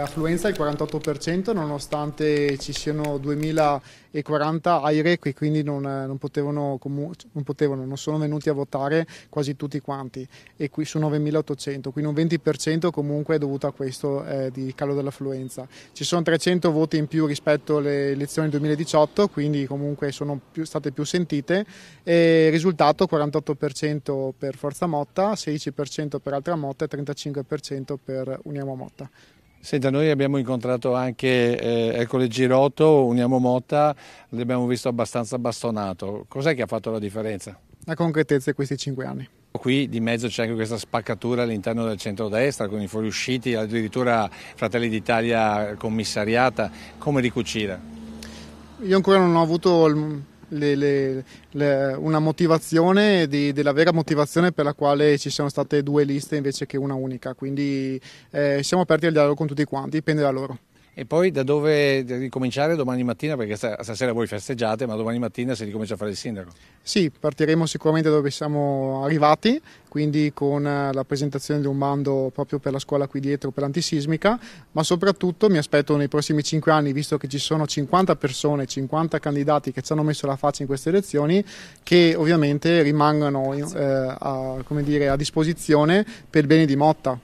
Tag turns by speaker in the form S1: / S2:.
S1: Affluenza al 48% nonostante ci siano 2040 aire qui quindi non, non, potevano, non, potevano, non, sono venuti a votare quasi tutti quanti e qui su 9800, quindi un 20% comunque è dovuto a questo eh, di calo dell'affluenza. Ci sono 300 voti in più rispetto alle elezioni 2018, quindi comunque sono più, state più sentite e risultato 48% per Forza Motta, 16% per Altra Motta e 35% per Uniamo Motta.
S2: Senta, noi abbiamo incontrato anche eh, Ercole Girotto, Uniamo Motta, l'abbiamo visto abbastanza bastonato. Cos'è che ha fatto la differenza?
S1: La concretezza di questi cinque
S2: anni. Qui di mezzo c'è anche questa spaccatura all'interno del centrodestra con i fuoriusciti, addirittura Fratelli d'Italia commissariata. Come ricucire?
S1: Io ancora non ho avuto le, le, le, una motivazione di, della vera motivazione per la quale ci sono state due liste invece che una unica. Quindi eh, siamo aperti al dialogo con tutti quanti, dipende da loro.
S2: E poi da dove ricominciare domani mattina? Perché stasera voi festeggiate, ma domani mattina si ricomincia a fare il sindaco.
S1: Sì, partiremo sicuramente da dove siamo arrivati, quindi con eh, la presentazione di un bando proprio per la scuola qui dietro, per l'antisismica, ma soprattutto mi aspetto nei prossimi 5 anni, visto che ci sono 50 persone, 50 candidati che ci hanno messo la faccia in queste elezioni, che ovviamente rimangano eh, a, dire, a disposizione per il bene di Motta.